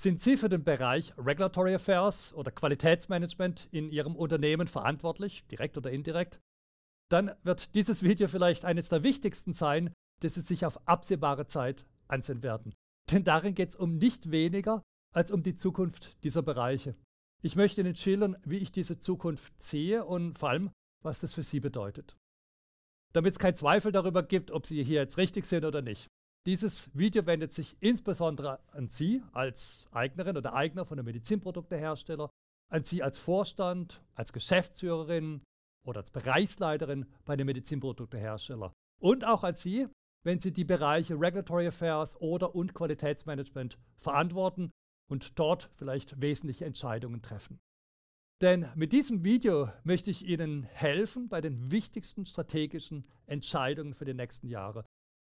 Sind Sie für den Bereich Regulatory Affairs oder Qualitätsmanagement in Ihrem Unternehmen verantwortlich, direkt oder indirekt? Dann wird dieses Video vielleicht eines der wichtigsten sein, das Sie sich auf absehbare Zeit ansehen werden. Denn darin geht es um nicht weniger als um die Zukunft dieser Bereiche. Ich möchte Ihnen schildern, wie ich diese Zukunft sehe und vor allem, was das für Sie bedeutet. Damit es keinen Zweifel darüber gibt, ob Sie hier jetzt richtig sind oder nicht. Dieses Video wendet sich insbesondere an Sie als Eignerin oder Eigner von einem Medizinproduktehersteller, an Sie als Vorstand, als Geschäftsführerin oder als Bereichsleiterin bei einem Medizinproduktehersteller und auch an Sie, wenn Sie die Bereiche Regulatory Affairs oder und Qualitätsmanagement verantworten und dort vielleicht wesentliche Entscheidungen treffen. Denn mit diesem Video möchte ich Ihnen helfen bei den wichtigsten strategischen Entscheidungen für die nächsten Jahre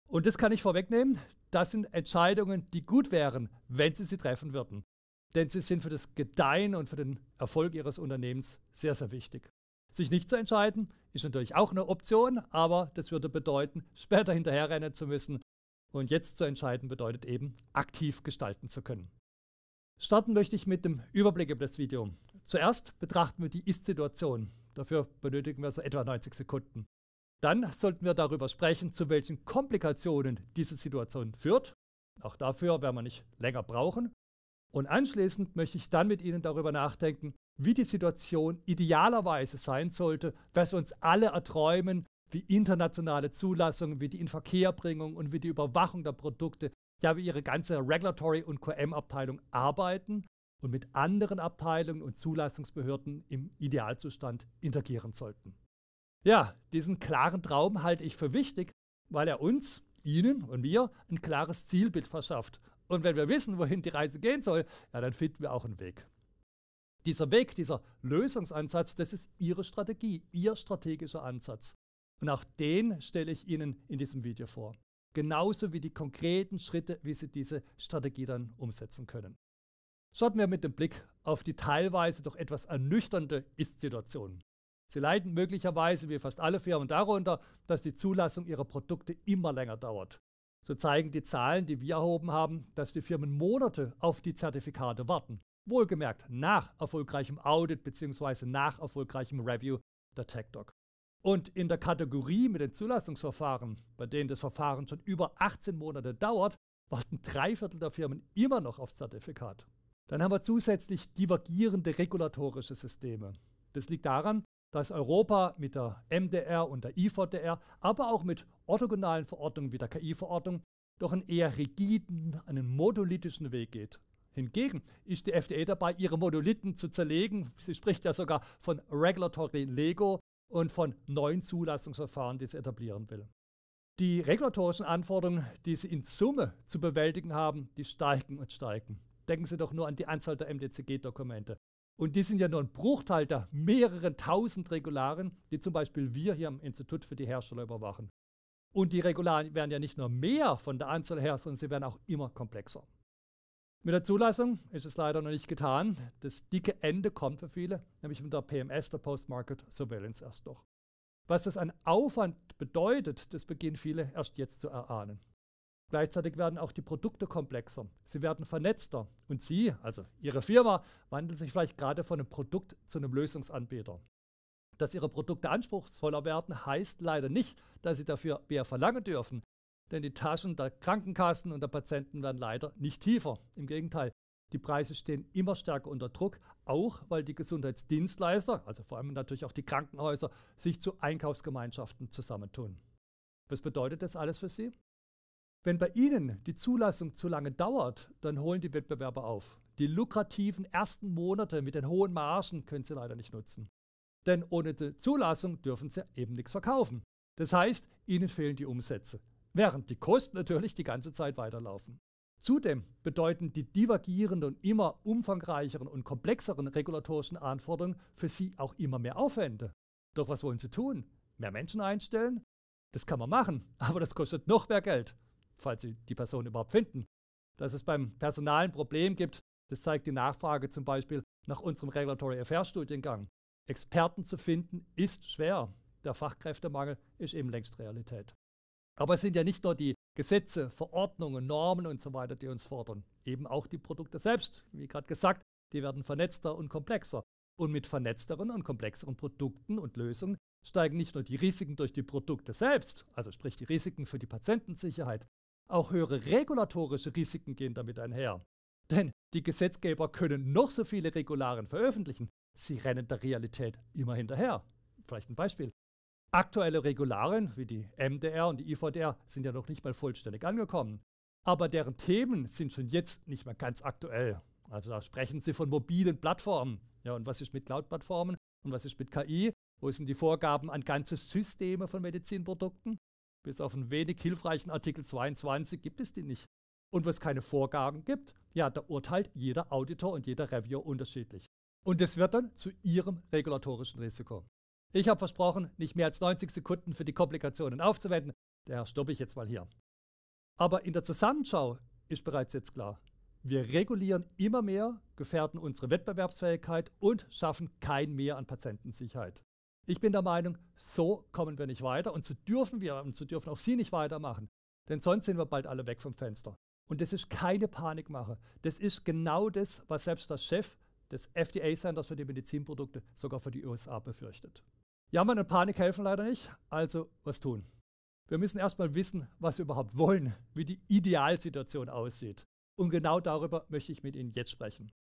und das kann ich vorwegnehmen, das sind Entscheidungen, die gut wären, wenn Sie sie treffen würden. Denn sie sind für das Gedeihen und für den Erfolg Ihres Unternehmens sehr, sehr wichtig. Sich nicht zu entscheiden, ist natürlich auch eine Option, aber das würde bedeuten, später hinterherrennen zu müssen. Und jetzt zu entscheiden bedeutet eben, aktiv gestalten zu können. Starten möchte ich mit dem Überblick über das Video. Zuerst betrachten wir die Ist-Situation. Dafür benötigen wir so etwa 90 Sekunden. Dann sollten wir darüber sprechen, zu welchen Komplikationen diese Situation führt. Auch dafür werden wir nicht länger brauchen. Und anschließend möchte ich dann mit Ihnen darüber nachdenken, wie die Situation idealerweise sein sollte, was uns alle erträumen, wie internationale Zulassungen, wie die Inverkehrbringung und wie die Überwachung der Produkte, ja, wie ihre ganze Regulatory- und QM-Abteilung arbeiten und mit anderen Abteilungen und Zulassungsbehörden im Idealzustand interagieren sollten. Ja, diesen klaren Traum halte ich für wichtig, weil er uns, Ihnen und mir, ein klares Zielbild verschafft. Und wenn wir wissen, wohin die Reise gehen soll, ja, dann finden wir auch einen Weg. Dieser Weg, dieser Lösungsansatz, das ist Ihre Strategie, Ihr strategischer Ansatz. Und auch den stelle ich Ihnen in diesem Video vor. Genauso wie die konkreten Schritte, wie Sie diese Strategie dann umsetzen können. Schaut wir mit dem Blick auf die teilweise doch etwas ernüchternde Ist-Situation. Sie leiden möglicherweise, wie fast alle Firmen, darunter, dass die Zulassung ihrer Produkte immer länger dauert. So zeigen die Zahlen, die wir erhoben haben, dass die Firmen Monate auf die Zertifikate warten. Wohlgemerkt nach erfolgreichem Audit bzw. nach erfolgreichem Review der TechDoc. Und in der Kategorie mit den Zulassungsverfahren, bei denen das Verfahren schon über 18 Monate dauert, warten drei Viertel der Firmen immer noch aufs Zertifikat. Dann haben wir zusätzlich divergierende regulatorische Systeme. Das liegt daran, dass Europa mit der MDR und der IVDR, aber auch mit orthogonalen Verordnungen wie der KI-Verordnung, doch einen eher rigiden, einen modulitischen Weg geht. Hingegen ist die FDA dabei, ihre Monolithen zu zerlegen. Sie spricht ja sogar von Regulatory Lego und von neuen Zulassungsverfahren, die sie etablieren will. Die regulatorischen Anforderungen, die sie in Summe zu bewältigen haben, die steigen und steigen. Denken Sie doch nur an die Anzahl der MDCG-Dokumente, und die sind ja nur ein Bruchteil der mehreren tausend Regularen, die zum Beispiel wir hier am Institut für die Hersteller überwachen. Und die Regularen werden ja nicht nur mehr von der Anzahl her, sondern sie werden auch immer komplexer. Mit der Zulassung ist es leider noch nicht getan. Das dicke Ende kommt für viele, nämlich mit der PMS, der Post-Market Surveillance erst noch. Was das an Aufwand bedeutet, das beginnen viele erst jetzt zu erahnen. Gleichzeitig werden auch die Produkte komplexer, sie werden vernetzter und Sie, also Ihre Firma, wandeln sich vielleicht gerade von einem Produkt zu einem Lösungsanbieter. Dass Ihre Produkte anspruchsvoller werden, heißt leider nicht, dass Sie dafür mehr verlangen dürfen, denn die Taschen der Krankenkassen und der Patienten werden leider nicht tiefer. Im Gegenteil, die Preise stehen immer stärker unter Druck, auch weil die Gesundheitsdienstleister, also vor allem natürlich auch die Krankenhäuser, sich zu Einkaufsgemeinschaften zusammentun. Was bedeutet das alles für Sie? Wenn bei Ihnen die Zulassung zu lange dauert, dann holen die Wettbewerber auf. Die lukrativen ersten Monate mit den hohen Margen können Sie leider nicht nutzen. Denn ohne die Zulassung dürfen Sie eben nichts verkaufen. Das heißt, Ihnen fehlen die Umsätze, während die Kosten natürlich die ganze Zeit weiterlaufen. Zudem bedeuten die divergierenden und immer umfangreicheren und komplexeren regulatorischen Anforderungen für Sie auch immer mehr Aufwände. Doch was wollen Sie tun? Mehr Menschen einstellen? Das kann man machen, aber das kostet noch mehr Geld falls Sie die Person überhaupt finden. Dass es beim Personal ein Problem gibt, das zeigt die Nachfrage zum Beispiel nach unserem Regulatory Affairs Studiengang. Experten zu finden ist schwer. Der Fachkräftemangel ist eben längst Realität. Aber es sind ja nicht nur die Gesetze, Verordnungen, Normen und so weiter, die uns fordern. Eben auch die Produkte selbst. Wie gerade gesagt, die werden vernetzter und komplexer. Und mit vernetzteren und komplexeren Produkten und Lösungen steigen nicht nur die Risiken durch die Produkte selbst, also sprich die Risiken für die Patientensicherheit, auch höhere regulatorische Risiken gehen damit einher. Denn die Gesetzgeber können noch so viele Regularen veröffentlichen, sie rennen der Realität immer hinterher. Vielleicht ein Beispiel. Aktuelle Regularien wie die MDR und die IVDR sind ja noch nicht mal vollständig angekommen. Aber deren Themen sind schon jetzt nicht mehr ganz aktuell. Also da sprechen sie von mobilen Plattformen. Ja, und was ist mit Cloud-Plattformen? Und was ist mit KI? Wo sind die Vorgaben an ganze Systeme von Medizinprodukten? Bis auf einen wenig hilfreichen Artikel 22 gibt es die nicht. Und was keine Vorgaben gibt, ja, da urteilt jeder Auditor und jeder Reviewer unterschiedlich. Und das wird dann zu ihrem regulatorischen Risiko. Ich habe versprochen, nicht mehr als 90 Sekunden für die Komplikationen aufzuwenden. Daher stoppe ich jetzt mal hier. Aber in der Zusammenschau ist bereits jetzt klar, wir regulieren immer mehr, gefährden unsere Wettbewerbsfähigkeit und schaffen kein Mehr an Patientensicherheit. Ich bin der Meinung, so kommen wir nicht weiter und so dürfen wir und so dürfen auch Sie nicht weitermachen. Denn sonst sind wir bald alle weg vom Fenster. Und das ist keine Panikmache. Das ist genau das, was selbst der Chef des FDA-Centers für die Medizinprodukte sogar für die USA befürchtet. Jammern und Panik helfen leider nicht, also was tun? Wir müssen erstmal wissen, was wir überhaupt wollen, wie die Idealsituation aussieht. Und genau darüber möchte ich mit Ihnen jetzt sprechen.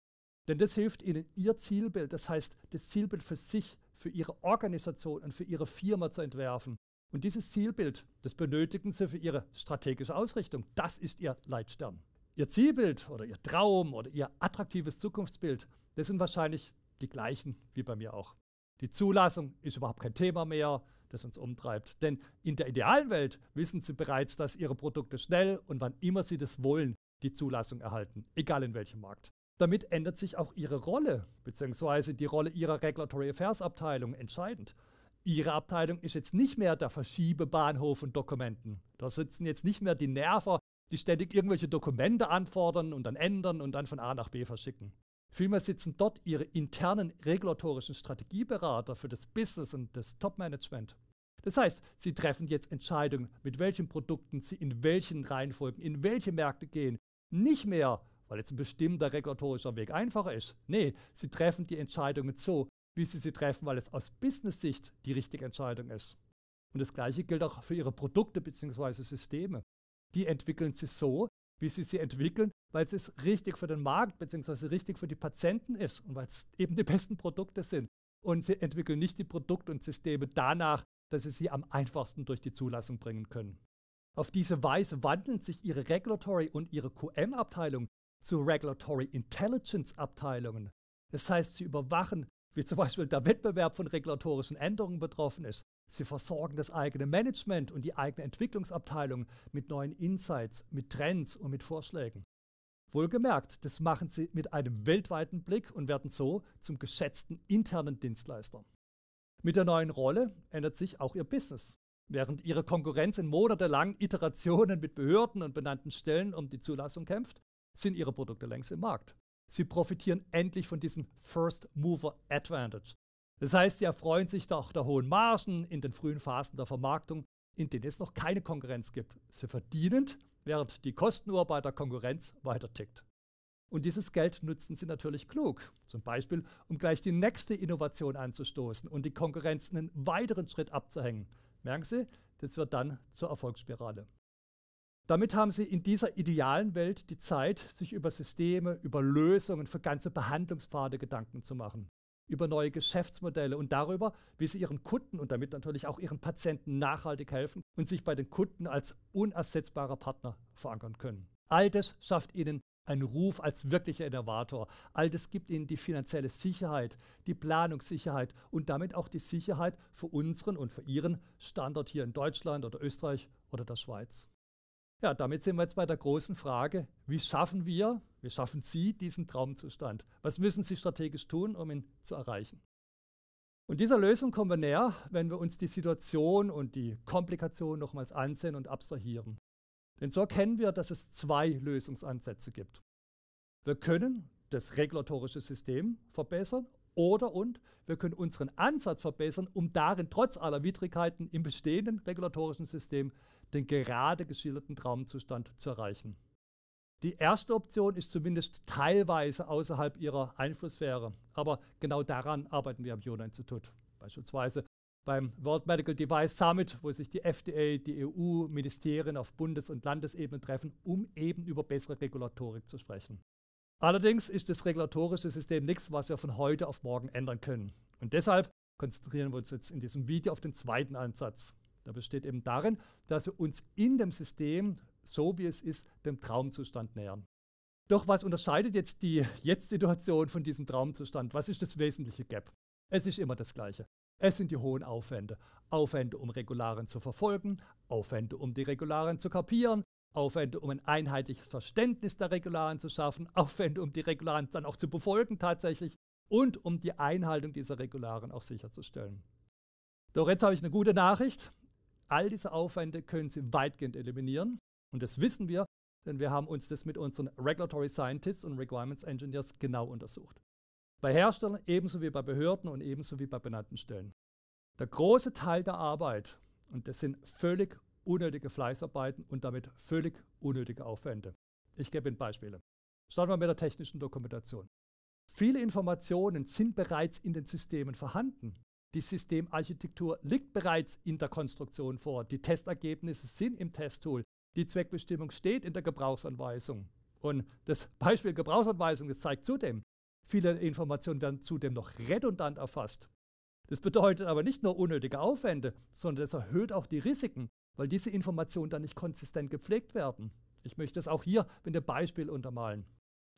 Denn das hilft Ihnen, Ihr Zielbild, das heißt das Zielbild für sich für ihre Organisation und für ihre Firma zu entwerfen. Und dieses Zielbild, das benötigen sie für ihre strategische Ausrichtung. Das ist ihr Leitstern. Ihr Zielbild oder ihr Traum oder ihr attraktives Zukunftsbild, das sind wahrscheinlich die gleichen wie bei mir auch. Die Zulassung ist überhaupt kein Thema mehr, das uns umtreibt. Denn in der idealen Welt wissen Sie bereits, dass Ihre Produkte schnell und wann immer Sie das wollen, die Zulassung erhalten, egal in welchem Markt. Damit ändert sich auch ihre Rolle, beziehungsweise die Rolle ihrer Regulatory Affairs Abteilung entscheidend. Ihre Abteilung ist jetzt nicht mehr der Verschiebebahnhof von Dokumenten. Da sitzen jetzt nicht mehr die Nerver, die ständig irgendwelche Dokumente anfordern und dann ändern und dann von A nach B verschicken. Vielmehr sitzen dort ihre internen regulatorischen Strategieberater für das Business und das Top-Management. Das heißt, sie treffen jetzt Entscheidungen, mit welchen Produkten sie in welchen Reihenfolgen, in welche Märkte gehen. Nicht mehr weil jetzt ein bestimmter regulatorischer Weg einfacher ist. Nee, sie treffen die Entscheidungen so, wie sie sie treffen, weil es aus Business-Sicht die richtige Entscheidung ist. Und das Gleiche gilt auch für ihre Produkte bzw. Systeme. Die entwickeln sie so, wie sie sie entwickeln, weil es richtig für den Markt bzw. richtig für die Patienten ist und weil es eben die besten Produkte sind. Und sie entwickeln nicht die Produkte und Systeme danach, dass sie sie am einfachsten durch die Zulassung bringen können. Auf diese Weise wandeln sich ihre Regulatory und ihre QM-Abteilung zu Regulatory Intelligence Abteilungen. Das heißt, sie überwachen, wie zum Beispiel der Wettbewerb von regulatorischen Änderungen betroffen ist. Sie versorgen das eigene Management und die eigene Entwicklungsabteilung mit neuen Insights, mit Trends und mit Vorschlägen. Wohlgemerkt, das machen sie mit einem weltweiten Blick und werden so zum geschätzten internen Dienstleister. Mit der neuen Rolle ändert sich auch ihr Business. Während ihre Konkurrenz in monatelangen Iterationen mit Behörden und benannten Stellen um die Zulassung kämpft, sind ihre Produkte längst im Markt. Sie profitieren endlich von diesem First Mover Advantage. Das heißt, sie erfreuen sich doch der hohen Margen in den frühen Phasen der Vermarktung, in denen es noch keine Konkurrenz gibt. Sie verdienen, während die Kostenuhr bei der Konkurrenz weiter tickt. Und dieses Geld nutzen sie natürlich klug, zum Beispiel um gleich die nächste Innovation anzustoßen und die Konkurrenz einen weiteren Schritt abzuhängen. Merken Sie, das wird dann zur Erfolgsspirale. Damit haben sie in dieser idealen Welt die Zeit, sich über Systeme, über Lösungen für ganze Behandlungspfade Gedanken zu machen, über neue Geschäftsmodelle und darüber, wie sie ihren Kunden und damit natürlich auch ihren Patienten nachhaltig helfen und sich bei den Kunden als unersetzbarer Partner verankern können. All das schafft ihnen einen Ruf als wirklicher Innovator. All das gibt ihnen die finanzielle Sicherheit, die Planungssicherheit und damit auch die Sicherheit für unseren und für ihren Standort hier in Deutschland oder Österreich oder der Schweiz. Ja, damit sind wir jetzt bei der großen Frage, wie schaffen wir, wie schaffen Sie diesen Traumzustand? Was müssen Sie strategisch tun, um ihn zu erreichen? Und dieser Lösung kommen wir näher, wenn wir uns die Situation und die Komplikation nochmals ansehen und abstrahieren. Denn so erkennen wir, dass es zwei Lösungsansätze gibt. Wir können das regulatorische System verbessern oder und wir können unseren Ansatz verbessern, um darin trotz aller Widrigkeiten im bestehenden regulatorischen System den gerade geschilderten Traumzustand zu erreichen. Die erste Option ist zumindest teilweise außerhalb ihrer Einflusssphäre, aber genau daran arbeiten wir am Jona-Institut. Beispielsweise beim World Medical Device Summit, wo sich die FDA, die EU, Ministerien auf Bundes- und Landesebene treffen, um eben über bessere Regulatorik zu sprechen. Allerdings ist das regulatorische System nichts, was wir von heute auf morgen ändern können. Und deshalb konzentrieren wir uns jetzt in diesem Video auf den zweiten Ansatz, da besteht eben darin, dass wir uns in dem System, so wie es ist, dem Traumzustand nähern. Doch was unterscheidet jetzt die Jetzt-Situation von diesem Traumzustand? Was ist das wesentliche Gap? Es ist immer das Gleiche. Es sind die hohen Aufwände. Aufwände, um Regularen zu verfolgen, Aufwände, um die Regularen zu kapieren, Aufwände, um ein einheitliches Verständnis der Regularen zu schaffen, Aufwände, um die Regularen dann auch zu befolgen tatsächlich und um die Einhaltung dieser Regularen auch sicherzustellen. Doch jetzt habe ich eine gute Nachricht all diese Aufwände können sie weitgehend eliminieren. Und das wissen wir, denn wir haben uns das mit unseren Regulatory Scientists und Requirements Engineers genau untersucht. Bei Herstellern ebenso wie bei Behörden und ebenso wie bei benannten Stellen. Der große Teil der Arbeit, und das sind völlig unnötige Fleißarbeiten und damit völlig unnötige Aufwände. Ich gebe Ihnen Beispiele. Starten wir mit der technischen Dokumentation. Viele Informationen sind bereits in den Systemen vorhanden. Die Systemarchitektur liegt bereits in der Konstruktion vor. Die Testergebnisse sind im Testtool. Die Zweckbestimmung steht in der Gebrauchsanweisung. Und das Beispiel Gebrauchsanweisung, das zeigt zudem, viele Informationen werden zudem noch redundant erfasst. Das bedeutet aber nicht nur unnötige Aufwände, sondern es erhöht auch die Risiken, weil diese Informationen dann nicht konsistent gepflegt werden. Ich möchte das auch hier mit dem Beispiel untermalen.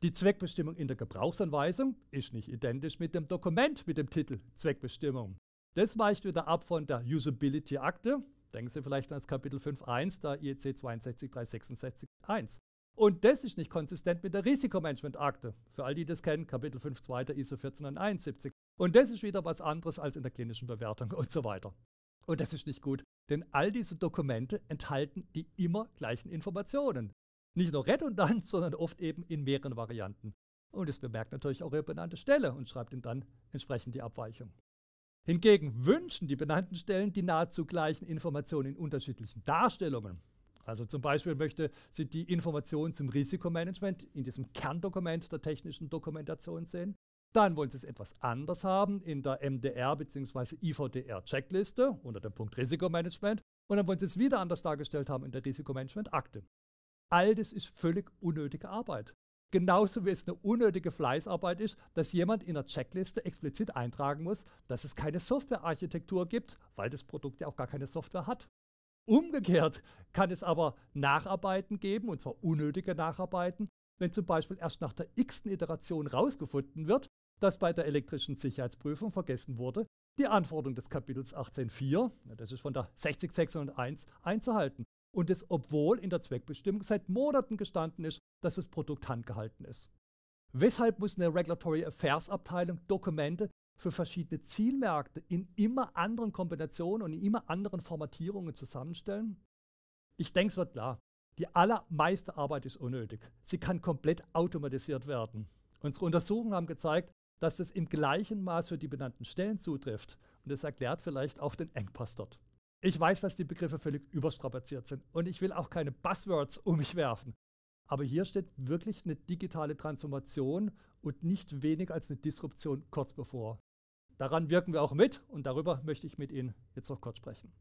Die Zweckbestimmung in der Gebrauchsanweisung ist nicht identisch mit dem Dokument mit dem Titel Zweckbestimmung. Das weicht wieder ab von der Usability-Akte. Denken Sie vielleicht an das Kapitel 5.1 der IEC e 62.366.1. Und das ist nicht konsistent mit der Risikomanagement-Akte. Für all die, die das kennen, Kapitel 5.2 der ISO 14171. Und das ist wieder was anderes als in der klinischen Bewertung und so weiter. Und das ist nicht gut, denn all diese Dokumente enthalten die immer gleichen Informationen. Nicht nur redundant, sondern oft eben in mehreren Varianten. Und es bemerkt natürlich auch ihre benannte Stelle und schreibt Ihnen dann entsprechend die Abweichung. Hingegen wünschen die benannten Stellen die nahezu gleichen Informationen in unterschiedlichen Darstellungen. Also zum Beispiel möchte sie die Informationen zum Risikomanagement in diesem Kerndokument der technischen Dokumentation sehen. Dann wollen Sie es etwas anders haben in der MDR bzw. IVDR-Checkliste unter dem Punkt Risikomanagement. Und dann wollen Sie es wieder anders dargestellt haben in der Risikomanagement-Akte. All das ist völlig unnötige Arbeit. Genauso wie es eine unnötige Fleißarbeit ist, dass jemand in der Checkliste explizit eintragen muss, dass es keine Softwarearchitektur gibt, weil das Produkt ja auch gar keine Software hat. Umgekehrt kann es aber Nacharbeiten geben, und zwar unnötige Nacharbeiten, wenn zum Beispiel erst nach der x-ten Iteration rausgefunden wird, dass bei der elektrischen Sicherheitsprüfung vergessen wurde, die Anforderung des Kapitels 18.4, das ist von der 60601, einzuhalten. Und das, obwohl in der Zweckbestimmung seit Monaten gestanden ist, dass das Produkt handgehalten ist. Weshalb muss eine Regulatory Affairs Abteilung Dokumente für verschiedene Zielmärkte in immer anderen Kombinationen und in immer anderen Formatierungen zusammenstellen? Ich denke, es wird klar. Die allermeiste Arbeit ist unnötig. Sie kann komplett automatisiert werden. Unsere Untersuchungen haben gezeigt, dass das im gleichen Maß für die benannten Stellen zutrifft. Und das erklärt vielleicht auch den Engpass dort. Ich weiß, dass die Begriffe völlig überstrapaziert sind und ich will auch keine Buzzwords um mich werfen. Aber hier steht wirklich eine digitale Transformation und nicht wenig als eine Disruption kurz bevor. Daran wirken wir auch mit und darüber möchte ich mit Ihnen jetzt noch kurz sprechen.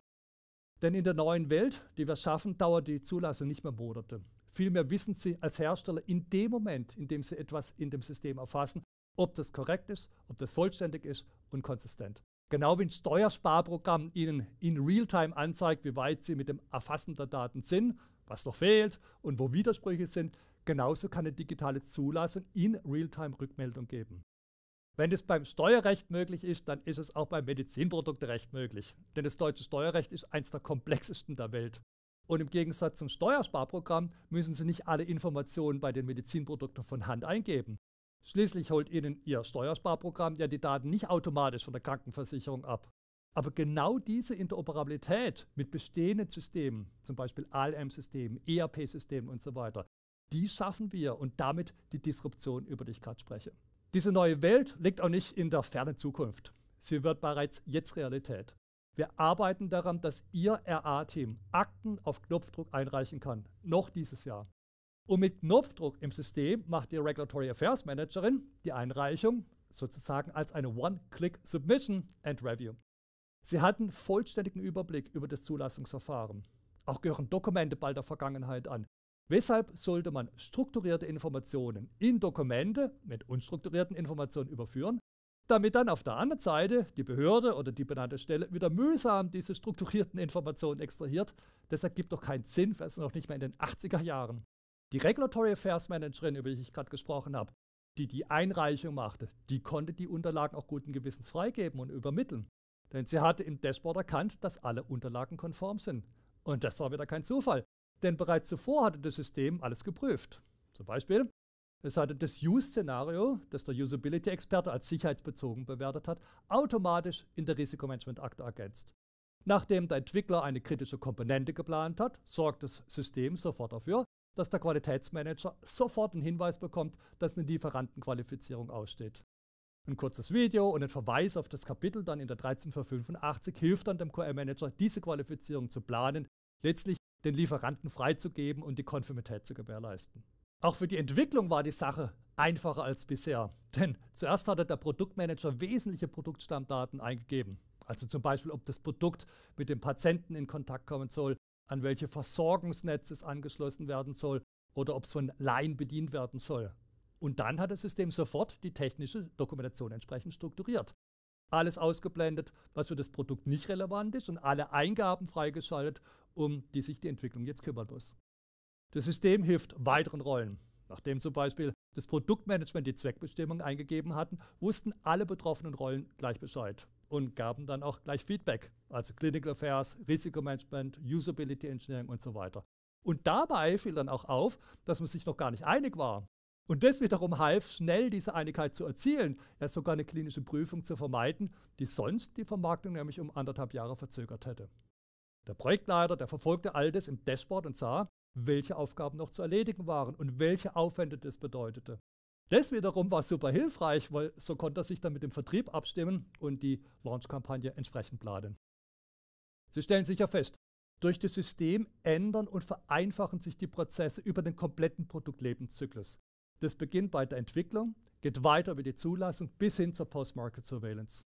Denn in der neuen Welt, die wir schaffen, dauert die Zulassung nicht mehr Monate. Vielmehr wissen Sie als Hersteller in dem Moment, in dem Sie etwas in dem System erfassen, ob das korrekt ist, ob das vollständig ist und konsistent. Genau wie ein Steuersparprogramm Ihnen in Realtime anzeigt, wie weit Sie mit dem Erfassen der Daten sind, was noch fehlt und wo Widersprüche sind, genauso kann eine digitale Zulassung in Realtime Rückmeldung geben. Wenn es beim Steuerrecht möglich ist, dann ist es auch beim Medizinprodukterecht möglich. Denn das deutsche Steuerrecht ist eines der komplexesten der Welt. Und im Gegensatz zum Steuersparprogramm müssen Sie nicht alle Informationen bei den Medizinprodukten von Hand eingeben. Schließlich holt Ihnen Ihr Steuersparprogramm ja die Daten nicht automatisch von der Krankenversicherung ab. Aber genau diese Interoperabilität mit bestehenden Systemen, zum Beispiel ALM-Systemen, ERP-Systemen und so weiter, die schaffen wir und damit die Disruption, über die ich gerade spreche. Diese neue Welt liegt auch nicht in der fernen Zukunft. Sie wird bereits jetzt Realität. Wir arbeiten daran, dass Ihr RA-Team Akten auf Knopfdruck einreichen kann, noch dieses Jahr. Und mit Knopfdruck im System macht die Regulatory Affairs Managerin die Einreichung sozusagen als eine One-Click-Submission and Review. Sie hat einen vollständigen Überblick über das Zulassungsverfahren. Auch gehören Dokumente bald der Vergangenheit an. Weshalb sollte man strukturierte Informationen in Dokumente mit unstrukturierten Informationen überführen, damit dann auf der anderen Seite die Behörde oder die benannte Stelle wieder mühsam diese strukturierten Informationen extrahiert? Das ergibt doch keinen Sinn, was noch nicht mehr in den 80er Jahren. Die Regulatory Affairs Managerin, über die ich gerade gesprochen habe, die die Einreichung machte, die konnte die Unterlagen auch guten Gewissens freigeben und übermitteln. Denn sie hatte im Dashboard erkannt, dass alle Unterlagen konform sind. Und das war wieder kein Zufall, denn bereits zuvor hatte das System alles geprüft. Zum Beispiel, es hatte das Use-Szenario, das der Usability-Experte als sicherheitsbezogen bewertet hat, automatisch in der Risikomanagement-Akte ergänzt. Nachdem der Entwickler eine kritische Komponente geplant hat, sorgt das System sofort dafür, dass der Qualitätsmanager sofort einen Hinweis bekommt, dass eine Lieferantenqualifizierung aussteht. Ein kurzes Video und ein Verweis auf das Kapitel dann in der 13485 hilft dann dem QR-Manager, diese Qualifizierung zu planen, letztlich den Lieferanten freizugeben und die Konformität zu gewährleisten. Auch für die Entwicklung war die Sache einfacher als bisher, denn zuerst hatte der Produktmanager wesentliche Produktstammdaten eingegeben. Also zum Beispiel, ob das Produkt mit dem Patienten in Kontakt kommen soll, an welche Versorgungsnetz es angeschlossen werden soll oder ob es von Laien bedient werden soll. Und dann hat das System sofort die technische Dokumentation entsprechend strukturiert. Alles ausgeblendet, was für das Produkt nicht relevant ist und alle Eingaben freigeschaltet, um die sich die Entwicklung jetzt kümmern muss. Das System hilft weiteren Rollen. Nachdem zum Beispiel das Produktmanagement die Zweckbestimmung eingegeben hatten, wussten alle betroffenen Rollen gleich Bescheid und gaben dann auch gleich Feedback, also Clinical Affairs, Risikomanagement, Usability Engineering und so weiter. Und dabei fiel dann auch auf, dass man sich noch gar nicht einig war. Und das wiederum half, schnell diese Einigkeit zu erzielen, ja sogar eine klinische Prüfung zu vermeiden, die sonst die Vermarktung nämlich um anderthalb Jahre verzögert hätte. Der Projektleiter, der verfolgte all das im Dashboard und sah, welche Aufgaben noch zu erledigen waren und welche Aufwände das bedeutete. Das wiederum war super hilfreich, weil so konnte er sich dann mit dem Vertrieb abstimmen und die Launch-Kampagne entsprechend planen. Sie stellen sicher fest, durch das System ändern und vereinfachen sich die Prozesse über den kompletten Produktlebenszyklus. Das beginnt bei der Entwicklung, geht weiter über die Zulassung bis hin zur Post-Market Surveillance.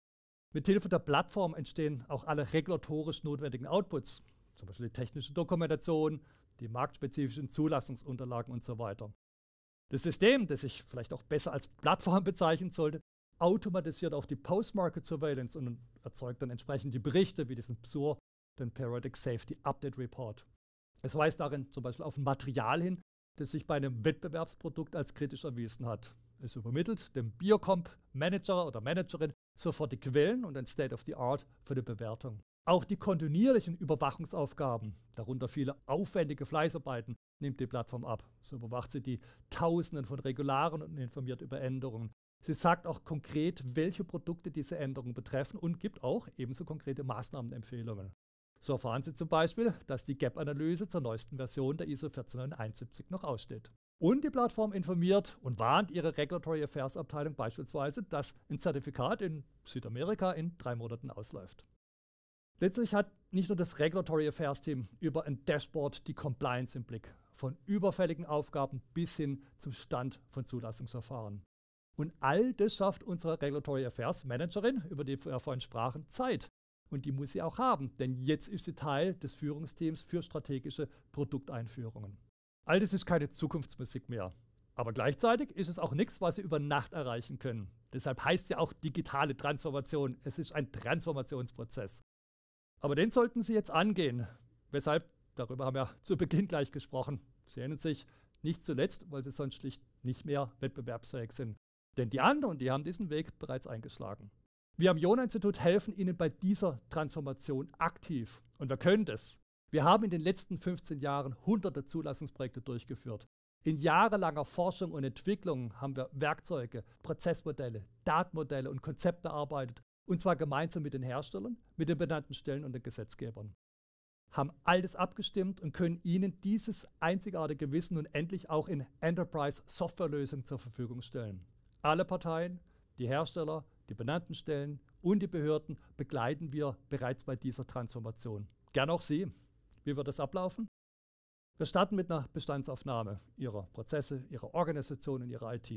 Mithilfe der Plattform entstehen auch alle regulatorisch notwendigen Outputs, zum Beispiel die technische Dokumentation, die marktspezifischen Zulassungsunterlagen und so weiter. Das System, das ich vielleicht auch besser als Plattform bezeichnen sollte, automatisiert auch die Post-Market-Surveillance und erzeugt dann entsprechend die Berichte wie diesen PSUR, den Periodic Safety Update Report. Es weist darin zum Beispiel auf ein Material hin, das sich bei einem Wettbewerbsprodukt als kritisch erwiesen hat. Es übermittelt dem Biocomp-Manager oder Managerin sofort die Quellen und ein State of the Art für die Bewertung. Auch die kontinuierlichen Überwachungsaufgaben, darunter viele aufwendige Fleißarbeiten, nimmt die Plattform ab. So überwacht sie die Tausenden von Regularen und informiert über Änderungen. Sie sagt auch konkret, welche Produkte diese Änderungen betreffen und gibt auch ebenso konkrete Maßnahmenempfehlungen. So erfahren Sie zum Beispiel, dass die Gap-Analyse zur neuesten Version der ISO 14971 noch aussteht. Und die Plattform informiert und warnt ihre Regulatory Affairs Abteilung beispielsweise, dass ein Zertifikat in Südamerika in drei Monaten ausläuft. Letztlich hat nicht nur das Regulatory Affairs Team über ein Dashboard die Compliance im Blick, von überfälligen Aufgaben bis hin zum Stand von Zulassungsverfahren. Und all das schafft unsere Regulatory Affairs Managerin, über die wir vorhin sprachen, Zeit. Und die muss sie auch haben, denn jetzt ist sie Teil des Führungsteams für strategische Produkteinführungen. All das ist keine Zukunftsmusik mehr. Aber gleichzeitig ist es auch nichts, was sie über Nacht erreichen können. Deshalb heißt ja auch digitale Transformation. Es ist ein Transformationsprozess. Aber den sollten Sie jetzt angehen. Weshalb, darüber haben wir zu Beginn gleich gesprochen. Sie erinnern sich nicht zuletzt, weil sie sonst schlicht nicht mehr wettbewerbsfähig sind. Denn die anderen, die haben diesen Weg bereits eingeschlagen. Wir am Jona-Institut helfen Ihnen bei dieser Transformation aktiv und wir können das. Wir haben in den letzten 15 Jahren hunderte Zulassungsprojekte durchgeführt. In jahrelanger Forschung und Entwicklung haben wir Werkzeuge, Prozessmodelle, Datenmodelle und Konzepte erarbeitet, und zwar gemeinsam mit den Herstellern, mit den benannten Stellen und den Gesetzgebern. Haben all das abgestimmt und können Ihnen dieses einzigartige Wissen nun endlich auch in enterprise software lösungen zur Verfügung stellen. Alle Parteien, die Hersteller, die benannten Stellen und die Behörden begleiten wir bereits bei dieser Transformation. Gern auch Sie. Wie wird das ablaufen? Wir starten mit einer Bestandsaufnahme Ihrer Prozesse, Ihrer Organisation und Ihrer IT.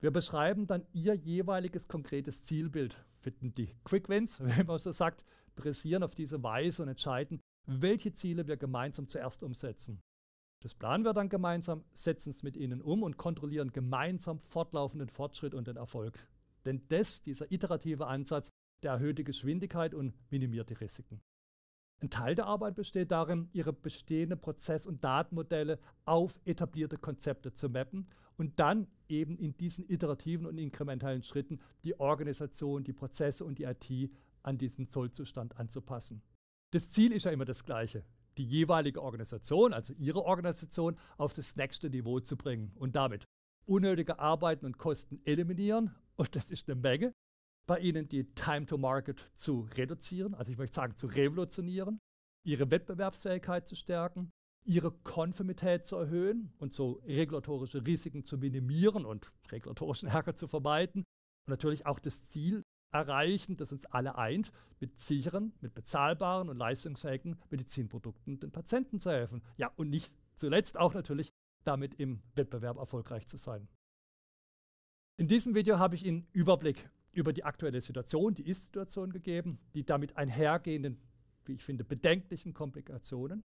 Wir beschreiben dann Ihr jeweiliges konkretes Zielbild, finden die Quick Wins, wenn man so sagt, pressieren auf diese Weise und entscheiden, welche Ziele wir gemeinsam zuerst umsetzen. Das planen wir dann gemeinsam, setzen es mit Ihnen um und kontrollieren gemeinsam fortlaufenden Fortschritt und den Erfolg. Denn das, dieser iterative Ansatz, der erhöht die Geschwindigkeit und minimiert die Risiken. Ein Teil der Arbeit besteht darin, Ihre bestehenden Prozess- und Datenmodelle auf etablierte Konzepte zu mappen und dann eben in diesen iterativen und inkrementellen Schritten die Organisation, die Prozesse und die IT an diesen Zollzustand anzupassen. Das Ziel ist ja immer das gleiche, die jeweilige Organisation, also Ihre Organisation, auf das nächste Niveau zu bringen und damit unnötige Arbeiten und Kosten eliminieren, und das ist eine Menge, bei Ihnen die Time to Market zu reduzieren, also ich möchte sagen zu revolutionieren, Ihre Wettbewerbsfähigkeit zu stärken, ihre Konformität zu erhöhen und so regulatorische Risiken zu minimieren und regulatorischen Ärger zu vermeiden. Und natürlich auch das Ziel erreichen, das uns alle eint, mit sicheren, mit bezahlbaren und leistungsfähigen Medizinprodukten den Patienten zu helfen. Ja, und nicht zuletzt auch natürlich damit im Wettbewerb erfolgreich zu sein. In diesem Video habe ich Ihnen Überblick über die aktuelle Situation, die Ist-Situation gegeben, die damit einhergehenden, wie ich finde, bedenklichen Komplikationen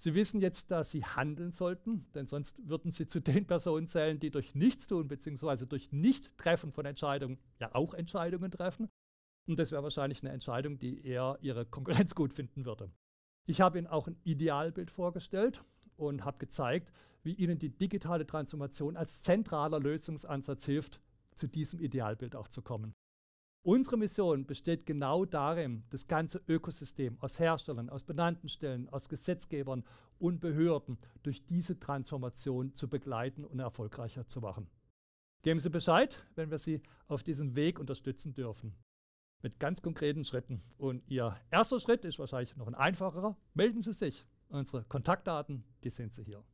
Sie wissen jetzt, dass Sie handeln sollten, denn sonst würden Sie zu den Personen zählen, die durch Nichtstun bzw. durch Nichttreffen von Entscheidungen ja auch Entscheidungen treffen. Und das wäre wahrscheinlich eine Entscheidung, die eher Ihre Konkurrenz gut finden würde. Ich habe Ihnen auch ein Idealbild vorgestellt und habe gezeigt, wie Ihnen die digitale Transformation als zentraler Lösungsansatz hilft, zu diesem Idealbild auch zu kommen. Unsere Mission besteht genau darin, das ganze Ökosystem aus Herstellern, aus benannten Stellen, aus Gesetzgebern und Behörden durch diese Transformation zu begleiten und erfolgreicher zu machen. Geben Sie Bescheid, wenn wir Sie auf diesem Weg unterstützen dürfen. Mit ganz konkreten Schritten. Und Ihr erster Schritt ist wahrscheinlich noch ein einfacherer. Melden Sie sich. Unsere Kontaktdaten, die sind Sie hier.